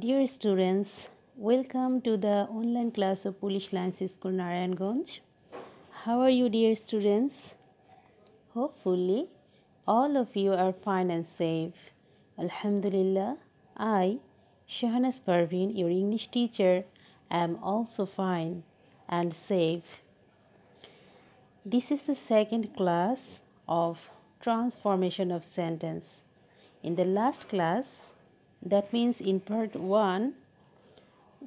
Dear students, welcome to the online class of Polish Language School Narayanganj. How are you dear students? Hopefully, all of you are fine and safe. Alhamdulillah, I, Shahanas Parveen, your English teacher, am also fine and safe. This is the second class of transformation of sentence. In the last class, That means in part 1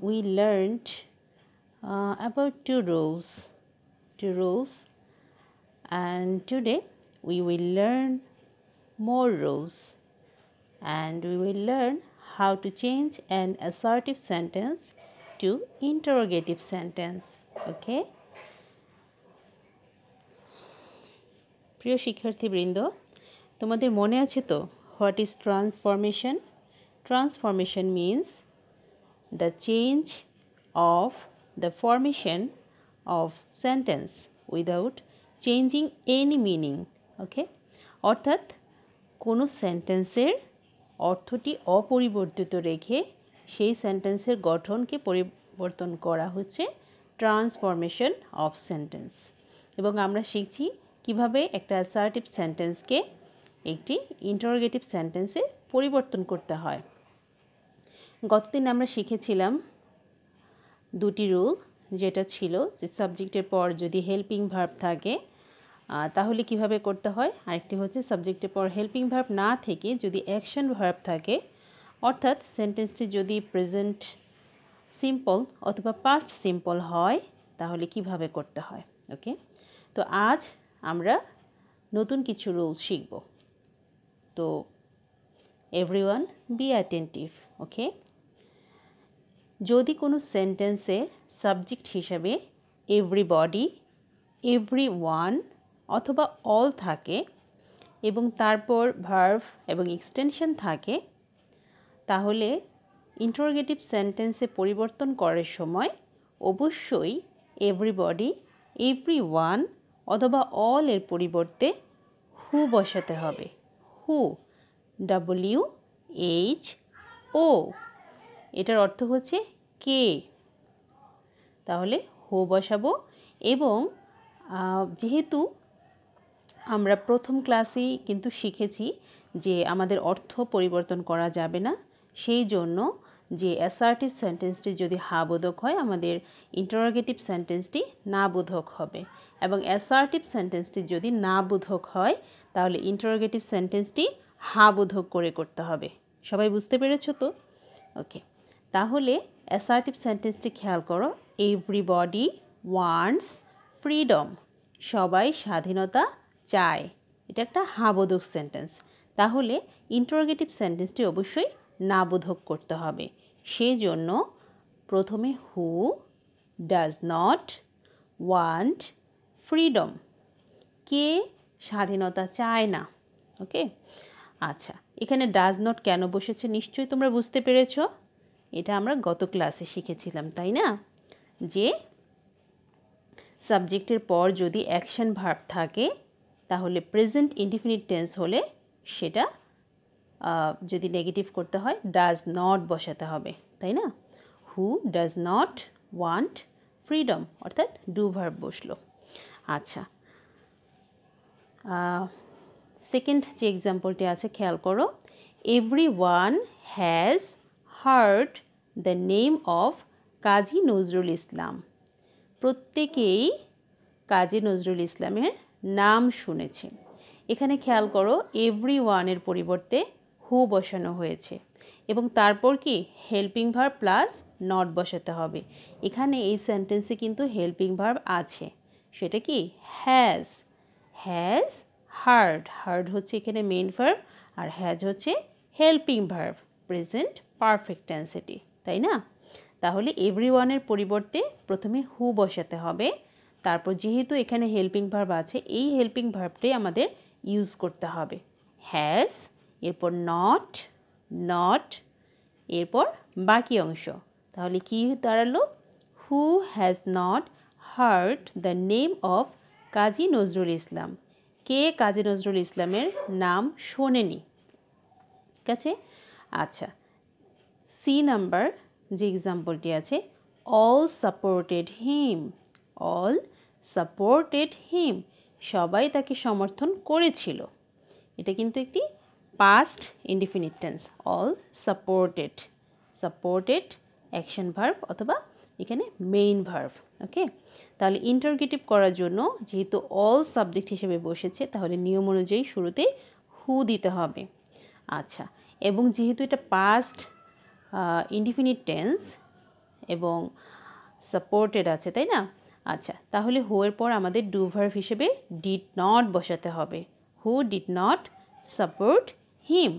we learned uh, about two rules, two rules and today we will learn more rules and we will learn how to change an assertive sentence to interrogative sentence okay প্রিয় শিক্ষার্থীবৃন্দ তোমাদের মনে আছে তো what is transformation Transformation means the change of the formation of sentence without changing any meaning okay অর্থাৎ কোনো সেন্টেন্সের অর্থটি অপরিবর্তিত রেখে সেই সেন্টেন্সের গঠনকে পরিবর্তন করা হচ্ছে ট্রান্সফরমেশন অফ সেন্টেন্স এবং আমরা শিখছি কিভাবে একটা অ্যাসার্টিভ সেন্টেন্সকে একটি ইন্টারোগেটিভ সেন্টেন্সে পরিবর্তন করতে হয় গতদিন আমরা শিখেছিলাম দুটি রুল যেটা ছিল যে সাবজেক্টের পর যদি হেল্পিং ভার্ব থাকে তাহলে কিভাবে করতে হয় আরেকটি হচ্ছে সাবজেক্টের পর হেল্পিং ভার্ব না থেকে যদি অ্যাকশন ভার্ব থাকে অর্থাৎ সেন্টেন্সটি যদি প্রেজেন্ট সিম্পল অথবা পাস্ট সিম্পল হয় তাহলে কিভাবে করতে হয় ওকে তো আজ আমরা নতুন কিছু রুল শিখব তো এভরিওয়ান বি অ্যাটেন্টিভ ওকে যদি কোনো সেন্টেন্সে সাবজেক্ট হিসাবে এভরিবডি এভরি ওয়ান অথবা অল থাকে এবং তারপর ভার্ভ এবং এক্সটেনশন থাকে তাহলে ইন্টারোগেটিভ সেন্টেন্সে পরিবর্তন করার সময় অবশ্যই এভরিবডি এভরি ওয়ান অথবা অল এর পরিবর্তে হু বসাতে হবে হু ডব্লিউ এইচ ও এটার অর্থ হচ্ছে কে তাহলে হো বসাবো এবং যেহেতু আমরা প্রথম ক্লাসেই কিন্তু শিখেছি যে আমাদের অর্থ পরিবর্তন করা যাবে না সেই জন্য যে অ্যাসার্টিভ সেন্টেন্সটি যদি হা বোধক হয় আমাদের ইন্টারোগেটিভ সেন্টেন্সটি না বোধক হবে এবং অ্যাসার্টিভ সেন্টেন্সটি যদি না বোধক হয় তাহলে ইন্টারোগেটিভ সেন্টেন্সটি হা বোধক করে করতে হবে সবাই বুঝতে পেরেছ তো ওকে তাহলে অ্যাসার্টিভ সেন্টেন্সটি খেয়াল করো এভরিবডি ওয়ান্টস ফ্রিডম সবাই স্বাধীনতা চায় এটা একটা হাবোধক সেন্টেন্স তাহলে ইন্টারোগেটিভ সেন্টেন্সটি অবশ্যই নাবোধক করতে হবে সেজন্য প্রথমে who does not want freedom কে স্বাধীনতা চায় না ওকে আচ্ছা এখানে ডাজ নট কেন বসেছে নিশ্চয়ই তোমরা বুঝতে পেরেছো এটা আমরা গত ক্লাসে শিখেছিলাম তাই না যে সাবজেক্টের পর যদি অ্যাকশন ভার্ব থাকে তাহলে প্রেজেন্ট ইনডিফিনিট টেন্স হলে সেটা যদি নেগেটিভ করতে হয় ডাজ নট বসাতে হবে তাই না who does not want freedom অর্থাৎ ডু ভার্ব বসলো আচ্ছা সেকেন্ড যে এক্সাম্পলটি আছে খেয়াল করো everyone has heard the name of Kazi Nazrul Islam প্রত্যেকেই কাজী নজরুল ইসলামের নাম শুনেছে এখানে খেয়াল করো এভরি ওয়ানের পরিবর্তে হু বসানো হয়েছে এবং তারপর কি হেল্পিং ভার্ব প্লাস নট বসাতে হবে এখানে এই সেন্টেন্সে কিন্তু হেল্পিং ভার্ব আছে সেটা কি হ্যাজ হ্যাজ হার্ড হার্ড হচ্ছে এখানে মেন ভার্ব আর হ্যাজ হচ্ছে হেল্পিং ভার্ব প্রেজেন্ট পারফেক্ট টেন্সিটি তাই না তাহলে এভরি ওয়ানের পরিবর্তে প্রথমে হু বসাতে হবে তারপর যেহেতু এখানে হেল্পিং ভার্ব আছে এই হেল্পিং ভার্বটাই আমাদের ইউজ করতে হবে হ্যাজ এরপর নট নট এরপর বাকি অংশ তাহলে কি দাঁড়ালো who has not heard the name of Kazi Nazrul Islam কে কাজী নজরুল ইসলামের নাম শোনেনি ঠিক আছে আচ্ছা সি নাম্বার যে এক্সাম্পলটি আছে all supported him all supported him সবাই তাকে সমর্থন করেছিল এটা কিন্তু একটি past indefinite tense all supported supported action verb অথবা এখানে মেইন ভার্ভ ওকে তাহলে ইন্টারগেটিভ করার জন্য যেহেতু অল সাবজেক্ট হিসেবে বসেছে তাহলে নিয়ম অনুযায়ী শুরুতে হু দিতে হবে আচ্ছা এবং যেহেতু এটা পাস্ট ইনডিফিনিট টেন্স এবং সাপোর্টেড আছে তাই না আচ্ছা তাহলে হোয়ের পর আমাদের ডু হিসেবে ডিড নট বসাতে হবে who did not support him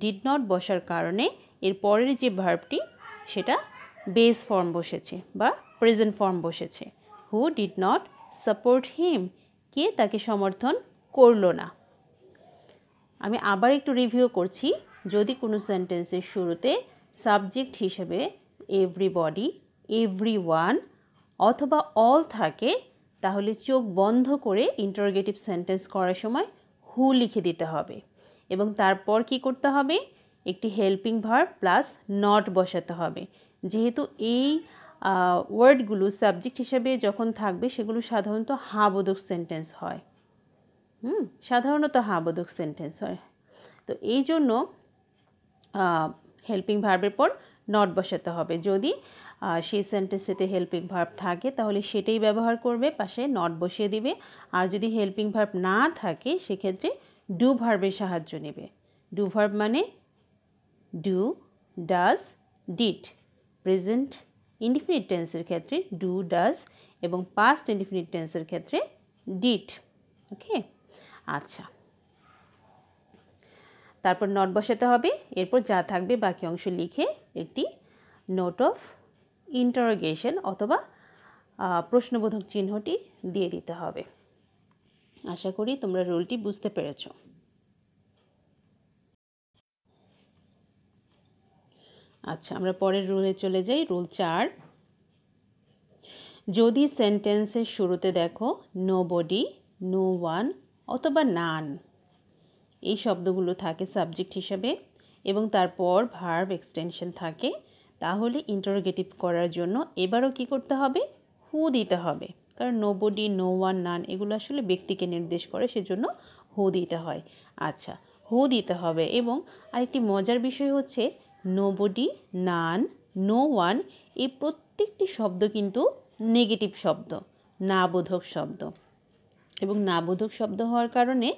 did not বসার কারণে এর পরের যে ভার্বটি সেটা বেস ফর্ম বসেছে বা প্রেজেন্ট ফর্ম বসেছে who did not support him কে তাকে সমর্থন করলো না আমি আবার একটু রিভিউ করছি যদি কোনো সেন্টেন্সের শুরুতে সাবজেক্ট হিসেবে এভরিবডি এভরি ওয়ান অথবা অল থাকে তাহলে চোখ বন্ধ করে ইন্টারোগেটিভ সেন্টেন্স করার সময় হু লিখে দিতে হবে এবং তারপর কি করতে হবে একটি হেল্পিং ভার প্লাস নট বসাতে হবে যেহেতু এই ওয়ার্ডগুলো সাবজেক্ট হিসেবে যখন থাকবে সেগুলো সাধারণত হাবোধক সেন্টেন্স হয় হুম সাধারণত হাবোধক সেন্টেন্স হয় তো এই জন্য হেল্পিং ভার্বের পর নট বসাতে হবে যদি সেই সেন্টেন্সটিতে হেল্পিং ভার্ব থাকে তাহলে সেটাই ব্যবহার করবে পাশে নট বসিয়ে দিবে আর যদি হেল্পিং ভার্ব না থাকে সেক্ষেত্রে ডু ভার্বের সাহায্য নেবে ডু ভার্ব মানে do does did present indefinite টেন্সের ক্ষেত্রে ডু ডাজ এবং পাস্ট ইনডিফিনিট টেন্সের ক্ষেত্রে ডিড ওকে আচ্ছা তারপর নট বসাতে হবে এরপর যা থাকবে বাকি অংশ লিখে একটি নোট অফ ইন্টারোগেশন অথবা প্রশ্নবোধক চিহ্নটি দিয়ে দিতে হবে আশা করি তোমরা রুলটি বুঝতে পেরেছ আচ্ছা আমরা পরের রুলে চলে যাই রুল চার যদি সেন্টেন্সের শুরুতে দেখো নো বডি নো ওয়ান অথবা নান এই শব্দগুলো থাকে সাবজেক্ট হিসাবে এবং তারপর ভার্ব এক্সটেনশন থাকে তাহলে ইন্টারোগেটিভ করার জন্য এবারও কি করতে হবে হু দিতে হবে কারণ nobody no one none এগুলো আসলে ব্যক্তিকে নির্দেশ করে সেজন্য হু দিতে হয় আচ্ছা হু দিতে হবে এবং আরেকটি মজার বিষয় হচ্ছে nobody none no one এই প্রত্যেকটি শব্দ কিন্তু নেগেটিভ শব্দ নাবোধক শব্দ এবং নাবোধক শব্দ হওয়ার কারণে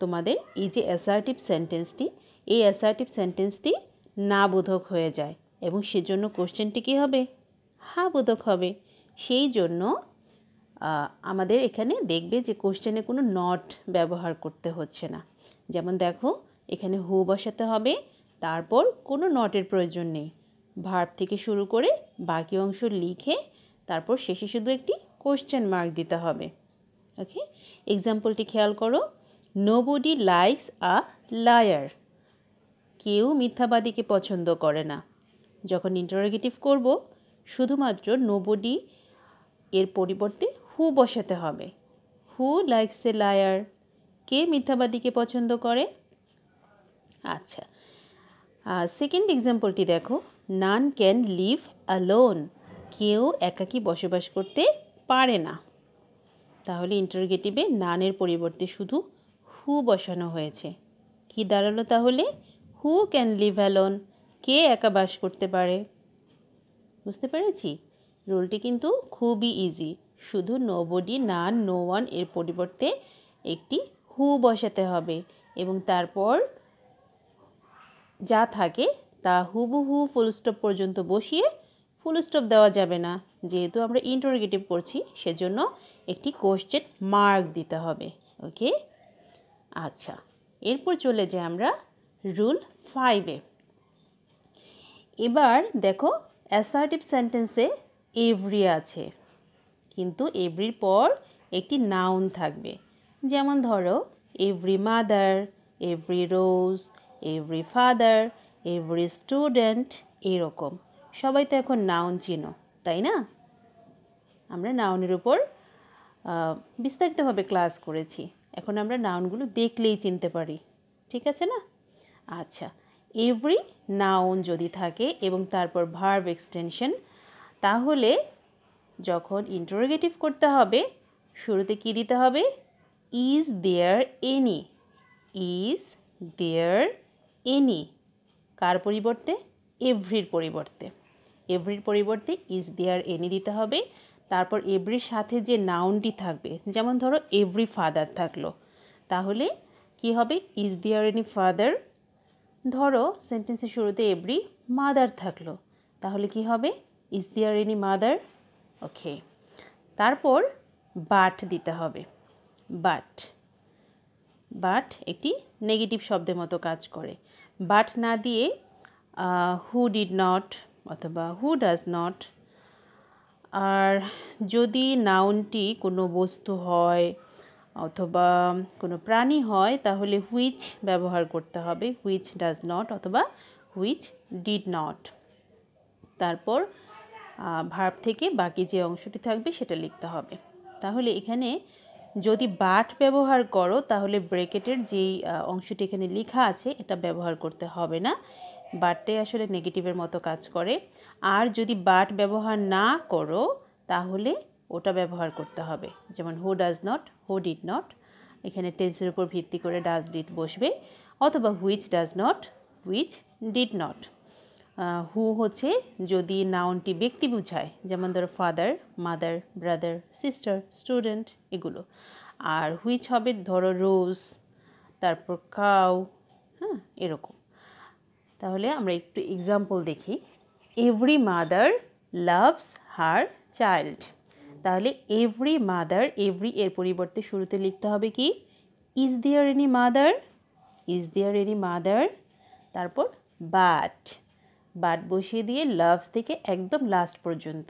তোমাদের এই যে অ্যাসার্টিভ সেন্টেন্সটি এই অ্যাসার্টিভ সেন্টেন্সটি না বোধক হয়ে যায় এবং সেজন্য কোশ্চেনটি কী হবে হা বোধক হবে সেই জন্য আমাদের এখানে দেখবে যে কোশ্চেনে কোনো নট ব্যবহার করতে হচ্ছে না যেমন দেখো এখানে হু বসাতে হবে তারপর কোনো নটের প্রয়োজন নেই ভার্ব থেকে শুরু করে বাকি অংশ লিখে তারপর শেষে শুধু একটি কোশ্চেন মার্ক দিতে হবে ওকে এক্সাম্পলটি খেয়াল করো নোবডি লাইকস আ লায়ার কেউ মিথ্যাবাদীকে পছন্দ করে না যখন ইন্টারোগেটিভ করব শুধুমাত্র নোবডি এর পরিবর্তে হু বসাতে হবে হু লাইকস এ লায়ার কে মিথ্যাবাদীকে পছন্দ করে আচ্ছা সেকেন্ড এক্সাম্পলটি দেখো নান ক্যান লিভ অ্যালোন কেউ একাকী বসবাস করতে পারে না তাহলে ইন্টারগেটিভে নানের পরিবর্তে শুধু হু বসানো হয়েছে কি দাঁড়ালো তাহলে হু ক্যান লিভ অ্যালোন কে একা বাস করতে পারে বুঝতে পেরেছি রোলটি কিন্তু খুবই ইজি শুধু নো বডি না নো ওয়ান এর পরিবর্তে একটি হু বসাতে হবে এবং তারপর যা থাকে তা হুবহু স্টপ পর্যন্ত বসিয়ে ফুল স্টপ দেওয়া যাবে না যেহেতু আমরা ইন্টারোগেটিভ করছি সেজন্য একটি কোশ্চেন মার্ক দিতে হবে ওকে আচ্ছা এরপর চলে যাই আমরা রুল ফাইভে এবার দেখো অ্যাসার্টিভ সেন্টেন্সে এভরি আছে কিন্তু এভরির পর একটি নাউন থাকবে যেমন ধরো every mother every rose every father every student এরকম সবাই তো এখন নাউন চিন তাই না আমরা নাউনের উপর বিস্তারিতভাবে ক্লাস করেছি এখন আমরা নাউনগুলো দেখলেই চিনতে পারি ঠিক আছে না আচ্ছা এভরি নাউন যদি থাকে এবং তারপর ভার্ব এক্সটেনশন তাহলে যখন ইন্টারোগেটিভ করতে হবে শুরুতে কি দিতে হবে is there any is there any কার পরিবর্তে এভরির পরিবর্তে এভরির পরিবর্তে ইজ দেয়ার এনি দিতে হবে তারপর এভরির সাথে যে নাউনটি থাকবে যেমন ধরো এভরি ফাদার থাকলো তাহলে কি হবে ইজ দেয়ার এনি ফাদার ধরো সেন্টেন্সের শুরুতে এভরি মাদার থাকলো তাহলে কি হবে ইজ দিয়ার এনি মাদার ওকে তারপর বাট দিতে হবে বাট বাট একটি নেগেটিভ শব্দের মতো কাজ করে বাট না দিয়ে হু ডিড নট অথবা হু ডাজ নট আর যদি নাউনটি কোনো বস্তু হয় অথবা কোনো প্রাণী হয় তাহলে হুইচ ব্যবহার করতে হবে হুইচ ডাজ নট অথবা হুইচ ডিড নট তারপর ভার্ব থেকে বাকি যে অংশটি থাকবে সেটা লিখতে হবে তাহলে এখানে যদি বাট ব্যবহার করো তাহলে ব্রেকেটের যেই অংশটি এখানে লেখা আছে এটা ব্যবহার করতে হবে না বাটটাই আসলে নেগেটিভের মতো কাজ করে আর যদি বাট ব্যবহার না করো তাহলে ওটা ব্যবহার করতে হবে যেমন who does not who did not এখানে টেন্সের উপর ভিত্তি করে ডাজ ডিড বসবে অথবা which does not which did not who হচ্ছে যদি নাউনটি ব্যক্তি বুঝায় যেমন ধরো father mother brother sister student এগুলো আর হুইচ হবে ধরো রোজ তারপর কাউ হ্যাঁ এরকম তাহলে আমরা একটু এক্সাম্পল দেখি every mother loves her child তাহলে এভরি মাদার এভরি এর পরিবর্তে শুরুতে লিখতে হবে কি is there any mother is there any mother তারপর বাট বাট বসিয়ে দিয়ে লাভস থেকে একদম লাস্ট পর্যন্ত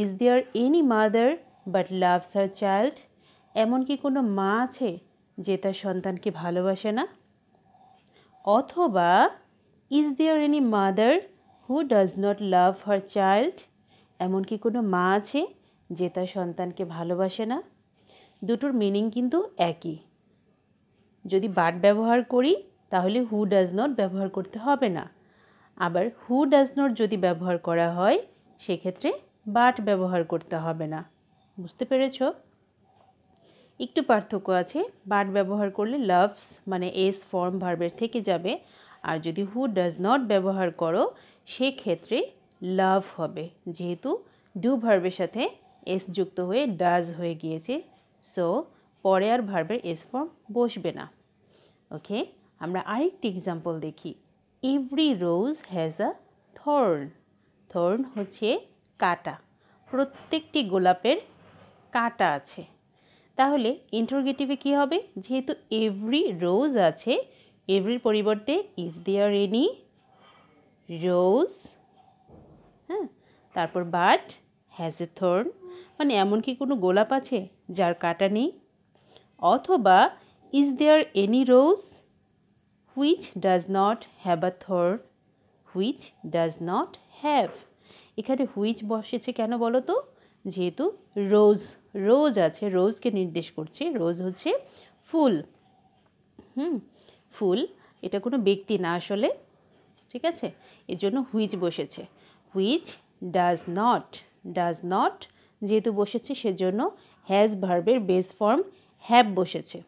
is there any mother but loves আর চাইল্ড এমন কি কোনো মা আছে যে তার সন্তানকে ভালোবাসে না অথবা is there any mother who does not love her child এমন কি কোনো মা আছে যে তার সন্তানকে ভালোবাসে না দুটোর মিনিং কিন্তু একই যদি বাট ব্যবহার করি তাহলে হু ডাজ নট ব্যবহার করতে হবে না আবার হু ডাজ নট যদি ব্যবহার করা হয় সেক্ষেত্রে বাট ব্যবহার করতে হবে না বুঝতে পেরেছ একটু পার্থক্য আছে বাট ব্যবহার করলে লাভস মানে এস ফর্ম ভার্বের থেকে যাবে আর যদি হু ডাজ নট ব্যবহার করো সেক্ষেত্রে লাভ হবে যেহেতু ডু ভার্বের সাথে এস যুক্ত হয়ে ডাজ হয়ে গিয়েছে সো পরে আর ভার্বের এস ফর্ম বসবে না ওকে আমরা আরেকটি এক্সাম্পল দেখি every rose has a thorn thorn হচ্ছে কাটা প্রত্যেকটি গোলাপের কাটা আছে তাহলে ইন্টারোগেটিভে কি হবে যেহেতু এভরি রোজ আছে এভরির পরিবর্তে ইজ দেয়ার এনি রোজ হ্যাঁ তারপর বাট হ্যাজ এ থর্ন মানে এমন কি কোনো গোলাপ আছে যার কাটা নেই অথবা is there any rose which does not have a thorn which does not have এখানে হুইচ বসেছে কেন বলো তো যেহেতু রোজ রোজ আছে রোজকে নির্দেশ করছে রোজ হচ্ছে ফুল হুম ফুল এটা কোনো ব্যক্তি না আসলে ঠিক আছে এর জন্য হুইচ বসেছে which does not does not যেহেতু বসেছে সেজন্য হ্যাজ ভার্বের বেস ফর্ম হ্যাভ বসেছে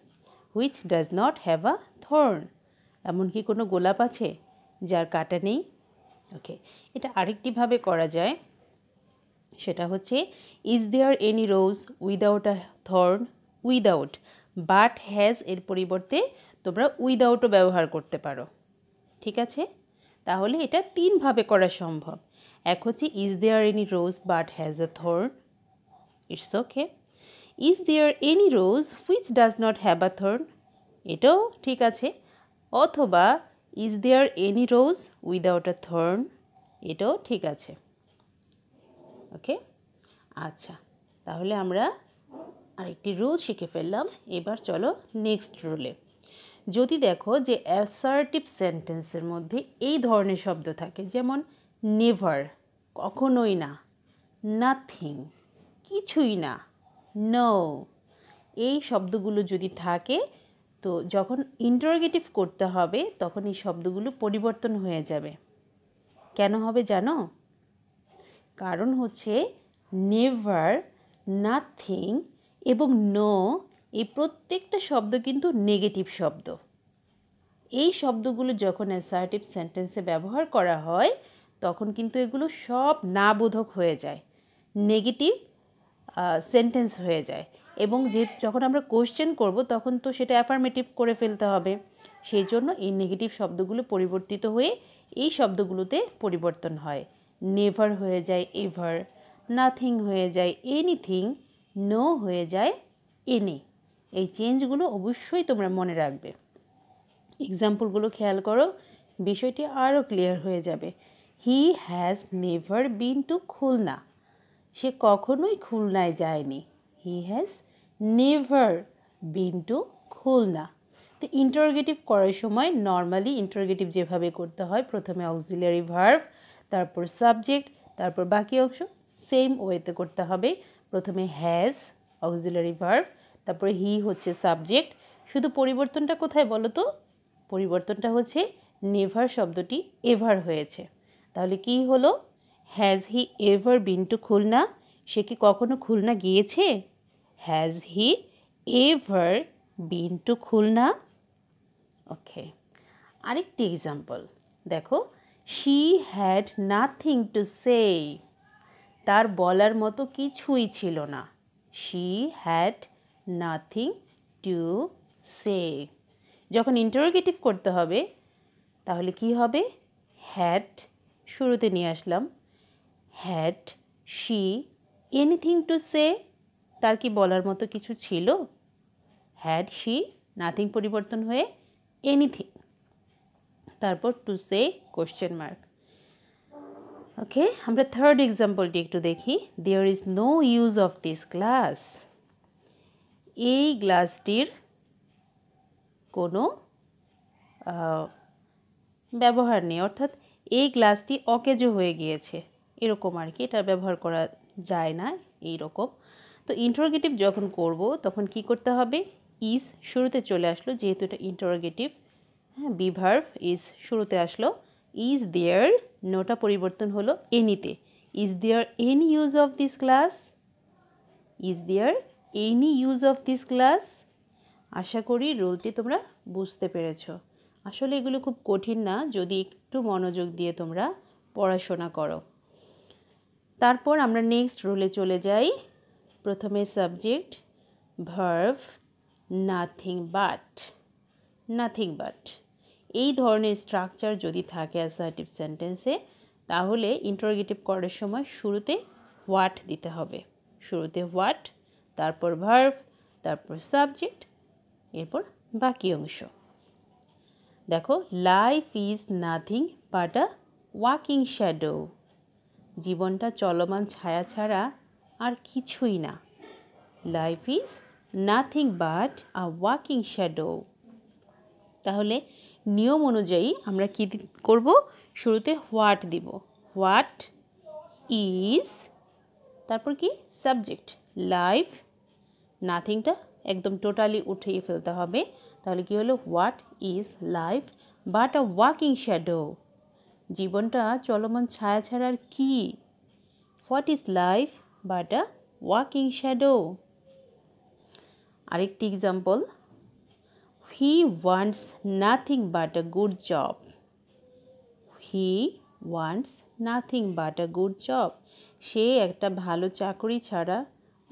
which does not have a thorn এমনকি কোনো গোলাপ আছে যার কাটা নেই ওকে এটা আরেকটিভাবে করা যায় সেটা হচ্ছে is there any rose without a thorn without but has এর পরিবর্তে তোমরা উইদাউটও ব্যবহার করতে পারো ঠিক আছে তাহলে এটা তিনভাবে করা সম্ভব এক হচ্ছে is there any rose but has a thorn it's okay is there any rose which does not have a thorn এটাও ঠিক আছে অথবা is there any rose without a thorn এটাও ঠিক আছে ওকে আচ্ছা তাহলে আমরা আরেকটি রুল শিখে ফেললাম এবার চলো নেক্সট রুলে যদি দেখো যে অ্যাসার্টিভ সেন্টেন্সের মধ্যে এই ধরনের শব্দ থাকে যেমন নেভার কখনোই না নাথিং কিছুই না নো এই শব্দগুলো যদি থাকে তো যখন ইন্টারোগেটিভ করতে হবে তখন এই শব্দগুলো পরিবর্তন হয়ে যাবে কেন হবে জানো কারণ হচ্ছে নেভার নাথিং এবং নো এই প্রত্যেকটা শব্দ কিন্তু নেগেটিভ শব্দ এই শব্দগুলো যখন অ্যাসার্টিভ সেন্টেন্সে ব্যবহার করা হয় তখন কিন্তু এগুলো সব না বোধক হয়ে যায় নেগেটিভ সেন্টেন্স হয়ে যায় এবং যে যখন আমরা কোশ্চেন করব তখন তো সেটা অ্যাফার্মেটিভ করে ফেলতে হবে সেই জন্য এই নেগেটিভ শব্দগুলো পরিবর্তিত হয়ে এই শব্দগুলোতে পরিবর্তন হয় নেভার হয়ে যায় এভার নাথিং হয়ে যায় এনিথিং নো হয়ে যায় এনি এই চেঞ্জগুলো অবশ্যই তোমরা মনে রাখবে এক্সাম্পলগুলো খেয়াল করো বিষয়টি আরও ক্লিয়ার হয়ে যাবে he has never been to Khulna সে কখনোই খুলনায় যায়নি he has never been to Khulna তো ইন্টারোগেটিভ করার সময় নর্মালি ইন্টারোগেটিভ যেভাবে করতে হয় প্রথমে অক্সিলারি ভার্ভ তারপর সাবজেক্ট তারপর বাকি অংশ সেম ওয়েতে করতে হবে প্রথমে হ্যাজ অক্সিলারি ভার্ভ তারপরে হি হচ্ছে সাবজেক্ট শুধু পরিবর্তনটা কোথায় বলো তো পরিবর্তনটা হচ্ছে নেভার শব্দটি এভার হয়েছে তাহলে কি হলো has he ever been to Khulna সে কি কখনো খুলনা গিয়েছে has he ever been to Khulna okay আরেকটি এক্সাম্পল দেখো she had nothing to say তার বলার মতো কিছুই ছিল না she had nothing to say যখন ইন্টারোগেটিভ করতে হবে তাহলে কি হবে হ্যাড শুরুতে নিয়ে আসলাম had she anything to say তার কি বলার মতো কিছু ছিল হ্যাড শি নাথিং পরিবর্তন হয়ে এনিথিং তারপর to say question mark okay আমরা থার্ড এক্সাম্পলটি একটু দেখি there is no use of this class এই গ্লাসটির কোনো ব্যবহার নেই অর্থাৎ এই গ্লাসটি অকেজো হয়ে গিয়েছে এরকম আর কি এটা ব্যবহার করা যায় না এই রকম তো ইন্টারোগেটিভ যখন করব তখন কি করতে হবে ইজ শুরুতে চলে আসলো যেহেতু এটা ইন্টারোগেটিভ হ্যাঁ বিভার্ভ ইজ শুরুতে আসলো ইজ দেয়ার নোটা পরিবর্তন হলো এনিতে is there any use of this glass is there any use of this class আশা করি রোলটি তোমরা বুঝতে পেরেছ আসলে এগুলো খুব কঠিন না যদি একটু মনোযোগ দিয়ে তোমরা পড়াশোনা করো তারপর আমরা নেক্সট রোলে চলে যাই প্রথমে subject verb nothing but nothing but এই ধরনের স্ট্রাকচার যদি থাকে অ্যাসার্টিভ সেন্টেন্সে তাহলে ইন্টারোগেটিভ করার সময় শুরুতে হোয়াট দিতে হবে শুরুতে হোয়াট তারপর ভার্ভ তারপর সাবজেক্ট এরপর বাকি অংশ দেখো life is nothing but a walking shadow জীবনটা চলমান ছায়া ছাড়া আর কিছুই না life is nothing but a walking shadow তাহলে নিয়ম অনুযায়ী আমরা কী করব শুরুতে হোয়াট দিব হোয়াট ইজ তারপর কি সাবজেক্ট লাইফ নাথিংটা একদম টোটালি উঠিয়ে ফেলতে হবে তাহলে কি হলো what is life but a walking shadow জীবনটা চলমান ছায়া ছাড়ার কি what is life but a walking shadow আরেকটি example he wants nothing but a good job he wants nothing but a good job সে একটা ভালো চাকরি ছাড়া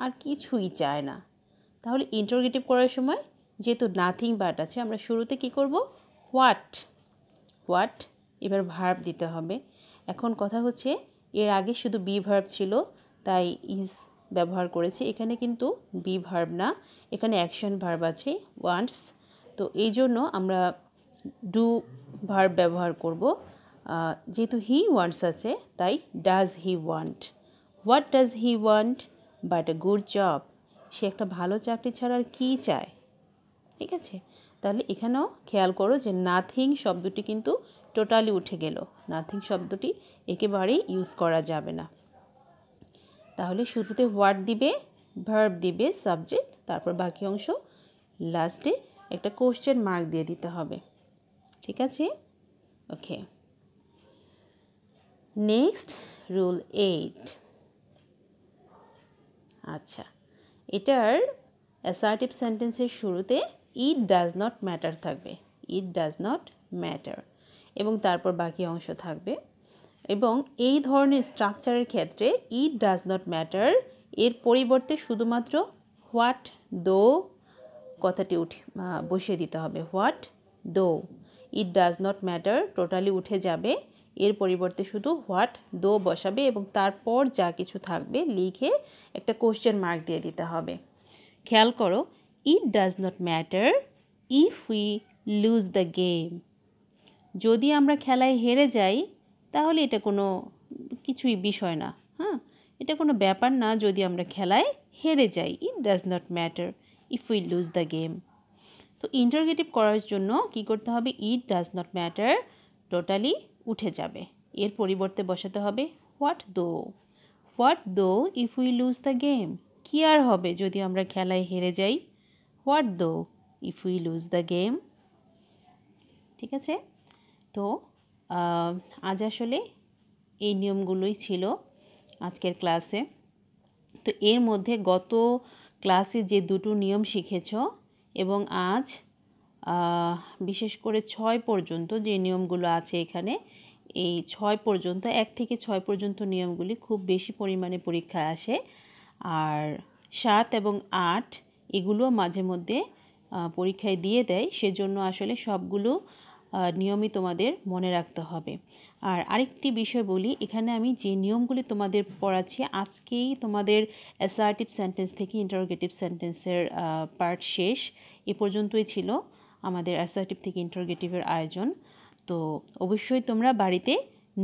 আর কিছুই চায় না তাহলে ইন্টারোগেটিভ করার সময় যেহেতু নাথিং বাট আছে আমরা শুরুতে কি করব হোয়াট হোয়াট এবার ভার্ব দিতে হবে এখন কথা হচ্ছে এর আগে শুধু বি ভার্ব ছিল তাই ইজ ব্যবহার করেছে এখানে কিন্তু বি ভার্ব না এখানে অ্যাকশন ভার্ব আছে ওয়ান্টস তো এই জন্য আমরা ডু ভার্ব ব্যবহার করব যেহেতু হি ওয়ান্টস আছে তাই does he want what does he want but a good job সে একটা ভালো চাকরি ছাড়া আর কী চায় ঠিক আছে তাহলে এখানেও খেয়াল করো যে নাথিং শব্দটি কিন্তু টোটালি উঠে গেল নাথিং শব্দটি একেবারেই ইউজ করা যাবে না তাহলে শুরুতে ওয়ার্ড দিবে ভার্ব দিবে সাবজেক্ট তারপর বাকি অংশ লাস্টে একটা কোশ্চেন মার্ক দিয়ে দিতে হবে ঠিক আছে ওকে নেক্সট রুল এইট আচ্ছা এটার অ্যাসার্টিভ সেন্টেন্সের শুরুতে ইট ডাজ নট ম্যাটার থাকবে ইট ডাজ নট ম্যাটার এবং তারপর বাকি অংশ থাকবে এবং এই ধরনের স্ট্রাকচারের ক্ষেত্রে ইট ডাজ নট ম্যাটার এর পরিবর্তে শুধুমাত্র হোয়াট দো কথাটি উঠে বসিয়ে দিতে হবে what though it does not matter totally উঠে যাবে এর পরিবর্তে শুধু হোয়াট দো বসাবে এবং তারপর যা কিছু থাকবে লিখে একটা কোশ্চেন মার্ক দিয়ে দিতে হবে খেয়াল করো it does not matter if we lose the game যদি আমরা খেলায় হেরে যাই তাহলে এটা কোনো কিছুই বিষয় না হ্যাঁ এটা কোনো ব্যাপার না যদি আমরা খেলায় হেরে যাই it does not matter if we lose the game তো ইন্টারগেটিভ করার জন্য কি করতে হবে it does not matter totally উঠে যাবে এর পরিবর্তে বসাতে হবে what though what though if we lose the game কী আর হবে যদি আমরা খেলায় হেরে যাই what though if we lose the game ঠিক আছে তো আজ আসলে এই নিয়মগুলোই ছিল আজকের ক্লাসে তো এর মধ্যে গত ক্লাসে যে দুটো নিয়ম শিখেছ এবং আজ বিশেষ করে ছয় পর্যন্ত যে নিয়মগুলো আছে এখানে এই ছয় পর্যন্ত এক থেকে ছয় পর্যন্ত নিয়মগুলি খুব বেশি পরিমাণে পরীক্ষায় আসে আর সাত এবং আট এগুলো মাঝে মধ্যে পরীক্ষায় দিয়ে দেয় সেজন্য আসলে সবগুলো নিয়মই তোমাদের মনে রাখতে হবে আর আরেকটি বিষয় বলি এখানে আমি যে নিয়মগুলি তোমাদের পড়াচ্ছি আজকেই তোমাদের অ্যাসার্টিভ সেন্টেন্স থেকে ইন্টারোগেটিভ সেন্টেন্সের পার্ট শেষ এ পর্যন্তই ছিল আমাদের অ্যাসার্টিভ থেকে ইন্টারোগেটিভের আয়োজন তো অবশ্যই তোমরা বাড়িতে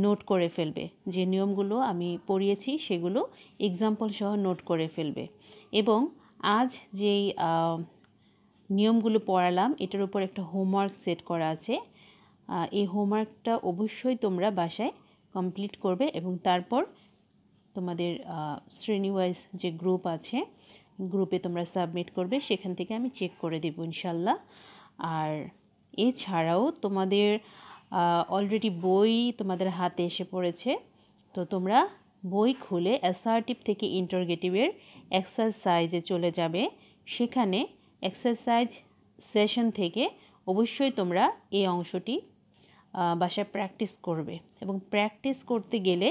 নোট করে ফেলবে যে নিয়মগুলো আমি পড়িয়েছি সেগুলো এক্সাম্পল সহ নোট করে ফেলবে এবং আজ যেই নিয়মগুলো পড়ালাম এটার উপর একটা হোমওয়ার্ক সেট করা আছে এই হোমওয়ার্কটা অবশ্যই তোমরা বাসায় কমপ্লিট করবে এবং তারপর তোমাদের শ্রেণী ওয়াইজ যে গ্রুপ আছে গ্রুপে তোমরা সাবমিট করবে সেখান থেকে আমি চেক করে দেবো ইনশাল্লাহ আর এছাড়াও তোমাদের অলরেডি বই তোমাদের হাতে এসে পড়েছে তো তোমরা বই খুলে অ্যাসার্টিভ থেকে ইন্টারগেটিভের এক্সারসাইজে চলে যাবে সেখানে এক্সারসাইজ সেশন থেকে অবশ্যই তোমরা এই অংশটি বাসায় প্র্যাকটিস করবে এবং প্র্যাকটিস করতে গেলে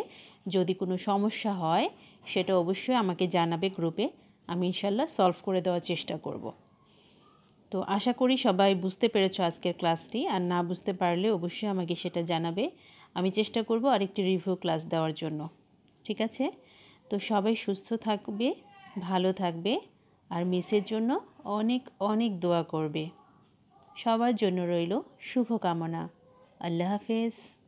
যদি কোনো সমস্যা হয় সেটা অবশ্যই আমাকে জানাবে গ্রুপে আমি ইনশাল্লাহ সলভ করে দেওয়ার চেষ্টা করব তো আশা করি সবাই বুঝতে পেরেছ আজকের ক্লাসটি আর না বুঝতে পারলে অবশ্যই আমাকে সেটা জানাবে আমি চেষ্টা করব আরেকটি রিভিউ ক্লাস দেওয়ার জন্য ঠিক আছে তো সবাই সুস্থ থাকবে ভালো থাকবে আর মিসের জন্য অনেক অনেক দোয়া করবে সবার জন্য রইল শুভকামনা আল্লাহ হাফেজ